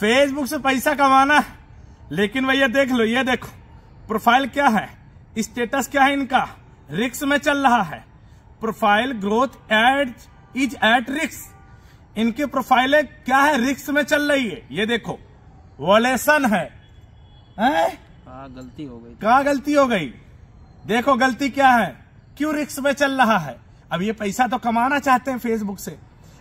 Facebook से पैसा कमाना लेकिन भैया देख लो ये देखो प्रोफाइल क्या है स्टेटस क्या है इनका रिक्स में चल रहा है profile growth ad is at रिक्स इनकी प्रोफाइल क्या है रिक्स में चल रही है ये देखो वोलेसन है कहा गलती हो गई कहा गलती हो गई देखो गलती क्या है क्यों रिक्स में चल रहा है अब ये पैसा तो कमाना चाहते हैं फेसबुक से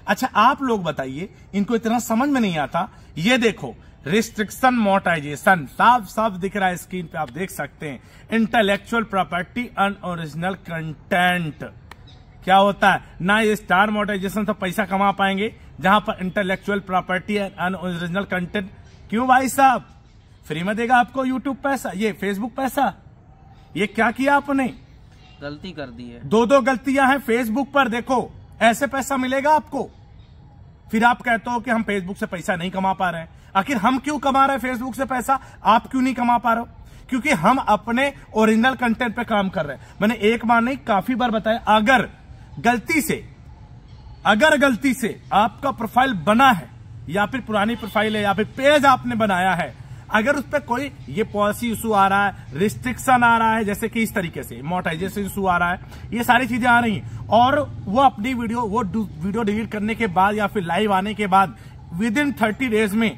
अच्छा आप लोग बताइए इनको इतना समझ में नहीं आता ये देखो रिस्ट्रिक्शन मोटाइजेशन साफ साफ दिख रहा है स्क्रीन पे आप देख सकते हैं इंटेलेक्चुअल प्रॉपर्टी अनओरिजिनल कंटेंट क्या होता है ना ये स्टार मोटाइजेशन से पैसा कमा पाएंगे जहां पर इंटेलेक्चुअल प्रॉपर्टी अनओरिजिनल कंटेंट क्यों भाई साहब फ्री में देगा आपको यूट्यूब पैसा ये फेसबुक पैसा ये क्या किया आपने गलती कर दी है दो दो गलतियां हैं फेसबुक पर देखो ऐसे पैसा मिलेगा आपको फिर आप कहते हो कि हम फेसबुक से पैसा नहीं कमा पा रहे हैं आखिर हम क्यों कमा रहे हैं फेसबुक से पैसा आप क्यों नहीं कमा पा रहे हो क्योंकि हम अपने ओरिजिनल कंटेंट पे काम कर रहे हैं मैंने एक बार नहीं काफी बार बताया अगर गलती से अगर गलती से आपका प्रोफाइल बना है या फिर पुरानी प्रोफाइल है या फिर पेज आपने बनाया है अगर उस पर कोई ये पॉलिसी इशू आ रहा है रिस्ट्रिक्शन आ रहा है जैसे कि इस तरीके से मोटाइजेशन इशू आ रहा है ये सारी चीजें आ रही हैं और वो अपनी वीडियो वो वीडियो डिलीट करने के बाद या फिर लाइव आने के बाद विद इन थर्टी डेज में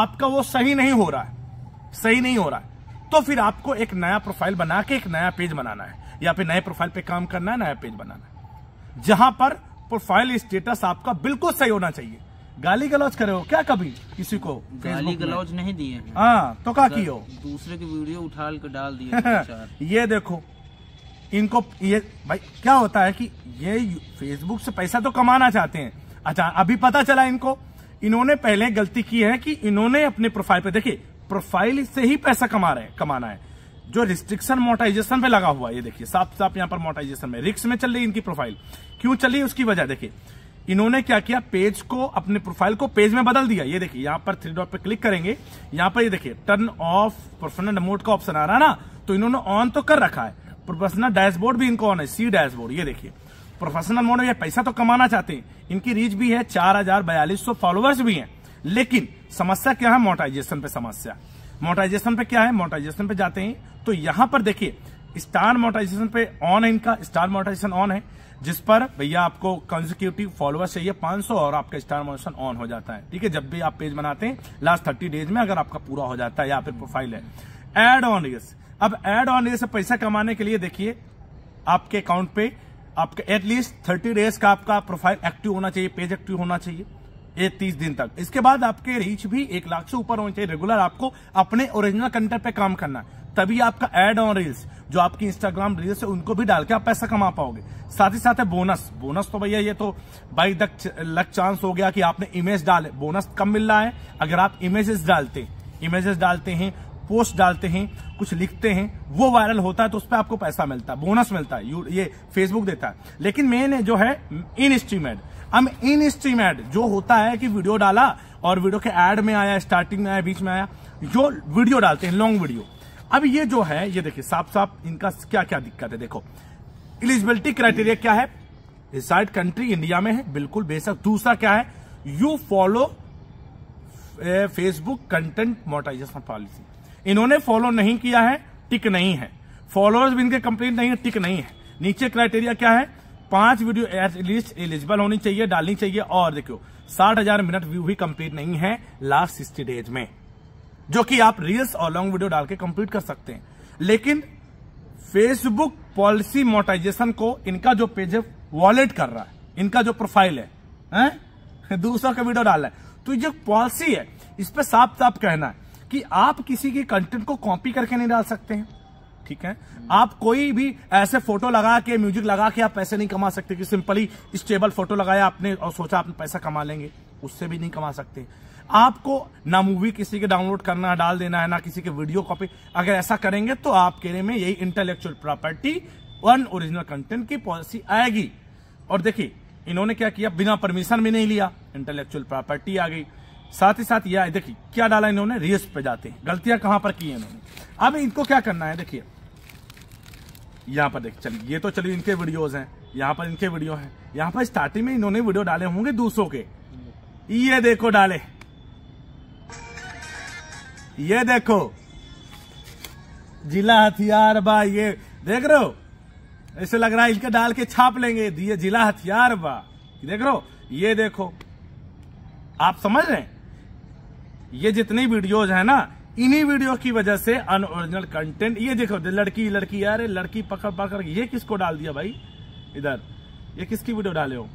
आपका वो सही नहीं हो रहा है सही नहीं हो रहा है तो फिर आपको एक नया प्रोफाइल बना के एक नया पेज बनाना है या फिर नए प्रोफाइल पे काम करना है नया पेज बनाना है जहां पर प्रोफाइल स्टेटस आपका बिल्कुल सही होना चाहिए गाली गलौज करे हो क्या कभी किसी को गाली गलौज नहीं दिए हाँ तो क्या की हो दूसरे की वीडियो उठा कर डाल दिए ये देखो इनको ये भाई क्या होता है कि ये फेसबुक से पैसा तो कमाना चाहते हैं अच्छा अभी पता चला इनको इन्होंने पहले गलती की है कि इन्होंने अपने प्रोफाइल पे देखिए प्रोफाइल से ही पैसा कमा रहे कमाना है जो रिस्ट्रिक्शन मोटाइजेशन पे लगा हुआ है ये देखिए साफ साफ यहाँ पर मोटाइजेशन में रिक्स में चल रही इनकी प्रोफाइल क्यों चली उसकी वजह देखिये इन्होंने क्या किया पेज को अपने प्रोफाइल को पेज में बदल दिया ये देखिए यहाँ पर थ्री डॉट पे क्लिक करेंगे यहाँ पर ये देखिए टर्न ऑफ प्रोफेशनल मोड का ऑप्शन आ रहा है ना तो इन्होंने ऑन तो कर रखा है प्रोफेशनल डैशबोर्ड भी इनको ऑन है सी डैशबोर्ड ये देखिए प्रोफेशनल मोड में पैसा तो कमाना चाहते हैं इनकी रीच भी है चार हजार बयालीस सौ फॉलोअर्स भी है लेकिन समस्या क्या है मोटाइजेशन पे समस्या मोटाइजेशन पे क्या है मोटाइजेशन पे जाते हैं तो यहां पर देखिए स्टार मोटाइजेशन पे ऑन है इनका स्टार मोटाइजेशन ऑन है जिस पर भैया आपको कंजिक्यूटिव फॉलोअर्स चाहिए 500 और आपका स्टार मोशन ऑन हो जाता है ठीक है जब भी आप पेज बनाते हैं लास्ट थर्टी डेज में अगर आपका पूरा हो जाता है या फिर प्रोफाइल है एड ऑन रील्स अब एड ऑन रील्स पैसा कमाने के लिए देखिए आपके अकाउंट पे आपके एटलीस्ट थर्टी डेज का आपका प्रोफाइल एक्टिव होना चाहिए पेज एक्टिव होना चाहिए ये तीस दिन तक इसके बाद आपके रीच भी एक लाख से ऊपर होनी चाहिए रेगुलर आपको अपने ओरिजिनल कंटेंट पे काम करना है तभी आपका एड ऑन रील्स जो आपकी इंस्टाग्राम रील्स है उनको भी डाल के आप पैसा कमा पाओगे साथ ही साथ है बोनस बोनस तो भैया ये तो बाई द लक चांस हो गया कि आपने इमेज डाले बोनस कम मिल रहा है अगर आप इमेजेस डालते हैं इमेजेस डालते हैं पोस्ट डालते हैं कुछ लिखते हैं वो वायरल होता है तो उस पर आपको पैसा मिलता है बोनस मिलता है ये फेसबुक देता है लेकिन मेन जो है इन स्ट्रीम एड हम इन स्ट्रीम एड जो होता है कि वीडियो डाला और वीडियो के एड में आया स्टार्टिंग में आया बीच में आया जो वीडियो डालते हैं लॉन्ग वीडियो अब ये जो है ये देखिए साफ साफ इनका क्या क्या दिक्कत है देखो इलिजिबिलिटी क्राइटेरिया क्या है रिसाइड कंट्री इंडिया में है बिल्कुल बेसक दूसरा क्या है you follow Facebook content monetisation policy इन्होंने फॉलो नहीं किया है टिक नहीं है फॉलोअर्स भी इनके कंप्लीट नहीं है टिक नहीं है नीचे क्राइटेरिया क्या है पांच वीडियो एट लीस्ट एलिजिबल होनी चाहिए डालनी चाहिए और देखियो साठ हजार मिनट व्यू भी कंप्लीट नहीं है लास्ट सिक्सटी डेज में जो कि आप रील्स और लॉन्ग वीडियो डाल के कंप्लीट कर सकते हैं लेकिन फेसबुक पॉलिसी मोटाइजेशन को इनका जो पेज है वॉलेट कर रहा है इनका जो प्रोफाइल है, है? दूसरा का वीडियो डाल रहा है तो जो पॉलिसी है इस पर साफ साफ कहना है कि आप किसी के कंटेंट को कॉपी करके नहीं डाल सकते हैं ठीक है आप कोई भी ऐसे फोटो लगा के म्यूजिक लगा के आप पैसे नहीं कमा सकते कि सिंपली स्टेबल फोटो लगाया आपने और सोचा आपने पैसा कमा लेंगे उससे भी नहीं कमा सकते आपको ना मूवी किसी के डाउनलोड करना है डाल देना है ना किसी के वीडियो कॉपी अगर ऐसा करेंगे तो आपके लिए में यही intellectual property one original content की पॉलिसी आएगी और देखिए इन्होंने क्या किया बिना परमिशन भी नहीं लिया इंटेलेक्चुअल प्रॉपर्टी आ गई साथ ही साथ यह देखिए क्या डाला इन्होंने रेस पे जाते हैं गलतियां कहां पर की इन्होंने अब इनको क्या करना है देखिए यहां पर देख चलिए ये तो चलिए इनके वीडियोज हैं यहां पर इनके वीडियो हैं यहां पर स्टार्टिंग में इन्होंने वीडियो डाले होंगे दूसरों के ये देखो डाले ये देखो जिला हथियार बा ये देख रहे हो ऐसे लग रहा है इसके डाल के छाप लेंगे दिए जिला हथियार बा देख रहे हो ये देखो आप समझ रहे हैं ये जितनी वीडियोज है ना इन्हीं वीडियो की वजह से अनओरिजिनल कंटेंट ये देखो लड़की लड़की यार लड़की पकड़ पकड़ ये किसको डाल दिया भाई इधर ये किसकी वीडियो डाले हो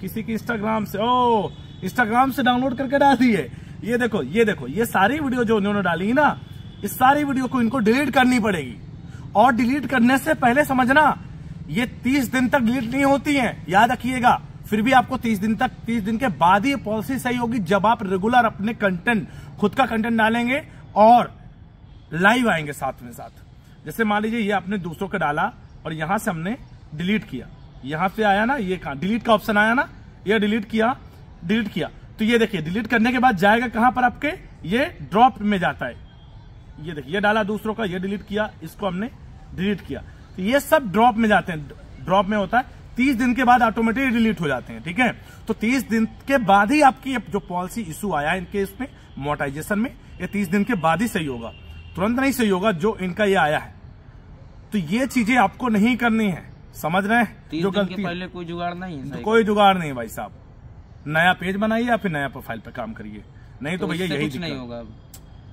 किसी की इंस्टाग्राम से ओ इंस्टाग्राम से डाउनलोड करके डाल दिए ये देखो ये देखो ये सारी वीडियो जो उन्होंने डाली ना इस सारी वीडियो को इनको डिलीट करनी पड़ेगी और डिलीट करने से पहले समझना ये तीस दिन तक डिलीट नहीं होती है याद रखिएगा फिर भी आपको तीस दिन तक तीस दिन के बाद ही पॉलिसी सही होगी जब आप रेगुलर अपने कंटेंट खुद का कंटेंट डालेंगे और लाइव आएंगे साथ में साथ जैसे मान लीजिए ये आपने दूसरों का डाला और यहां से हमने डिलीट किया यहां से आया ना ये कहा डिलीट का ऑप्शन आया ना ये डिलीट किया डिलीट किया तो ये देखिए डिलीट करने के बाद जाएगा कहां पर आपके ये ड्रॉप में जाता है ये देखिए ये डाला दूसरों का ये डिलीट किया इसको हमने डिलीट किया तो ये सब ड्रॉप में जाते हैं ड्रॉप में होता है तीस दिन के बाद ऑटोमेटिकली डिलीट हो जाते हैं ठीक है तो तीस दिन के बाद ही आपकी जो पॉलिसी इश्यू आया इनके इसमें मोटाइजेशन में ये तीस दिन के बाद ही सही होगा तुरंत नहीं सही होगा जो इनका ये आया है तो ये चीजें आपको नहीं करनी है समझ रहे हैं जो गलती पहले कोई जुगाड़ नहीं है तो कोई जुगाड़ नहीं भाई साहब नया पेज बनाइए या फिर नया प्रोफाइल पर काम करिए नहीं तो, तो भैया यही नहीं होगा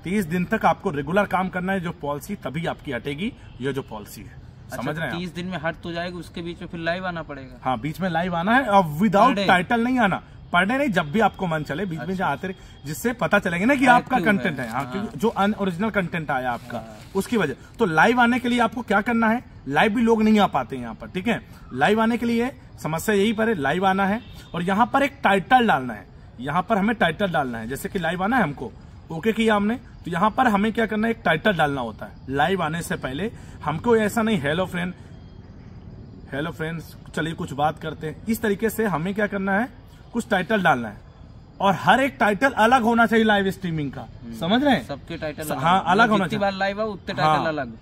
तीस दिन तक आपको रेगुलर काम करना है जो पॉलिसी तभी आपकी हटेगी ये जो पॉलिसी है अच्छा, समझ रहे हैं तीस दिन में हट तो जाएगी उसके बीच में फिर लाइव आना पड़ेगा हाँ बीच में लाइव आना है और विदाउट टाइटल नहीं आना पढ़ने नहीं जब भी आपको मन चले बीच में जो आते रहे जिससे पता चलेगा ना कि आपका कंटेंट है हाँ, क्योंकि जो अनओरिजिनल कंटेंट आया आपका हाँ। उसकी वजह तो लाइव आने के लिए आपको क्या करना है लाइव भी लोग नहीं आ पाते यहाँ पर ठीक है लाइव आने के लिए समस्या यही पर है लाइव आना है और यहाँ पर एक टाइटल डालना है यहाँ पर हमें टाइटल डालना है जैसे कि लाइव आना है हमको ओके किया हमने तो यहाँ पर हमें क्या करना है एक टाइटल डालना होता है लाइव आने से पहले हमको ऐसा नहीं हेलो फ्रेंड हेलो फ्रेंड्स चलिए कुछ बात करते हैं इस तरीके से हमें क्या करना है कुछ टाइटल डालना है और हर एक टाइटल अलग होना चाहिए लाइव स्ट्रीमिंग का हम्म। समझ रहे हैं सबके टाइटल हाँ अलग होना चाहिए लाइव है उतने टाइटल हाँ, अलग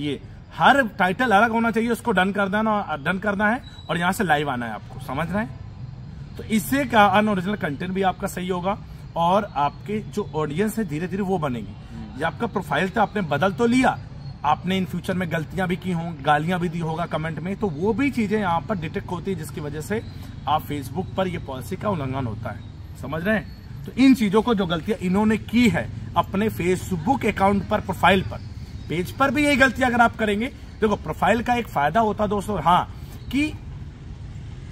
ये हर टाइटल अलग होना चाहिए उसको डन कर देना डन करना है और यहां से लाइव आना है आपको समझ रहे हैं तो इससे का अनओरिजिनल कंटेंट भी आपका सही होगा और आपके जो ऑडियंस है धीरे धीरे वो बनेगी हम्म। आपका प्रोफाइल तो आपने बदल तो लिया आपने इन फ्यूचर में गलतियां भी की हों गालियां भी दी होगा कमेंट में तो वो भी चीज़ें यहाँ पर डिटेक्ट होती है जिसकी वजह से आप फेसबुक पर ये पॉलिसी का उल्लंघन होता है समझ रहे हैं तो इन चीज़ों को जो गलतियां इन्होंने की है अपने फेसबुक अकाउंट पर प्रोफाइल पर पेज पर भी यही गलती अगर आप करेंगे देखो प्रोफाइल का एक फायदा होता है दोस्तों हाँ कि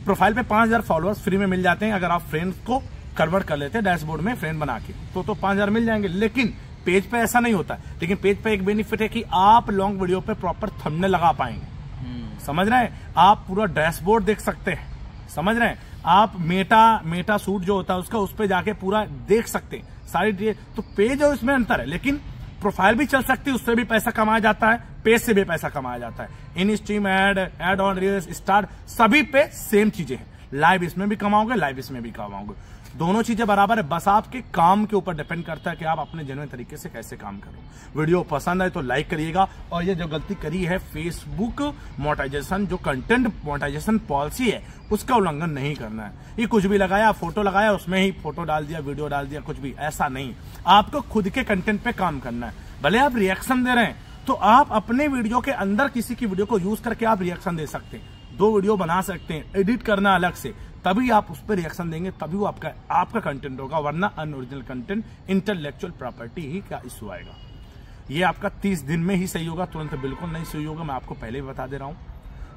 प्रोफाइल पे 5000 फॉलोअर्स फ्री में मिल जाते हैं अगर आप फ्रेंड को कन्वर्ट कर लेते हैं डैशबोर्ड में फ्रेंड बना के तो तो 5000 मिल जाएंगे लेकिन पेज पे ऐसा नहीं होता लेकिन पेज पे एक बेनिफिट है कि आप लॉन्ग वीडियो पे प्रॉपर थंबनेल लगा पाएंगे हम्म। समझ रहे हैं आप पूरा डैशबोर्ड देख सकते हैं समझ रहे हैं आप मेटा मेटा सूट जो होता है उसका उस पर जाके पूरा देख सकते हैं सारी तो पेज और इसमें अंतर है लेकिन प्रोफाइल भी चल सकती है उससे भी पैसा कमाया जाता है पेज से भी पैसा कमाया जाता है in stream ad ad on reels star सभी पे सेम चीजें हैं लाइव इसमें भी कमाओगे लाइव इसमें भी कमाओगे दोनों चीजें बराबर है बस आपके काम के ऊपर डिपेंड करता है कि आप अपने जनवे तरीके से कैसे काम करो वीडियो पसंद आए तो लाइक करिएगा और ये जो गलती करी है फेसबुक मोटाइजेशन जो कंटेंट मोटाइजेशन पॉलिसी है उसका उल्लंघन नहीं करना है ये कुछ भी लगाया फोटो लगाया उसमें ही फोटो डाल दिया वीडियो डाल दिया कुछ भी ऐसा नहीं आपको खुद के कंटेंट पे काम करना है भले आप रिएक्शन दे रहे हैं तो आप अपने वीडियो के अंदर किसी की वीडियो को यूज करके आप रिएक्शन दे सकते हैं दो वीडियो बना सकते हैं एडिट करना अलग से तभी आप उस पर रिएक्शन देंगे तभी वो आपका आपका कंटेंट होगा वरना अनओरिजिनल कंटेंट इंटेलेक्चुअल प्रॉपर्टी ही का इश्यू आएगा ये आपका तीस दिन में ही सही होगा तुरंत बिल्कुल नहीं सही होगा मैं आपको पहले ही बता दे रहा हूँ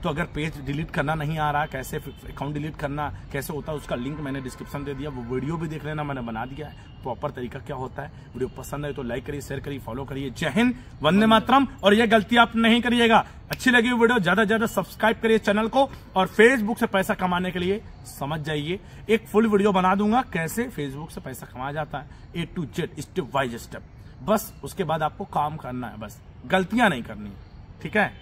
तो अगर पेज डिलीट करना नहीं आ रहा कैसे अकाउंट डिलीट करना कैसे होता है उसका लिंक मैंने डिस्क्रिप्शन दे दिया वो वीडियो भी देख लेना मैंने बना दिया है प्रॉपर तरीका क्या होता है वीडियो पसंद आए तो लाइक करिए शेयर करिए फॉलो करिए जय हिंद वंदे मातरम और यह गलती आप नहीं करिएगा अच्छी लगी वीडियो ज्यादा से ज्यादा सब्सक्राइब करिए चैनल को और फेसबुक से पैसा कमाने के लिए समझ जाइए एक फुल वीडियो बना दूंगा कैसे फेसबुक से पैसा कमाया जाता है A to Z step wise step बस उसके बाद आपको काम करना है बस गलतियां नहीं करनी ठीक है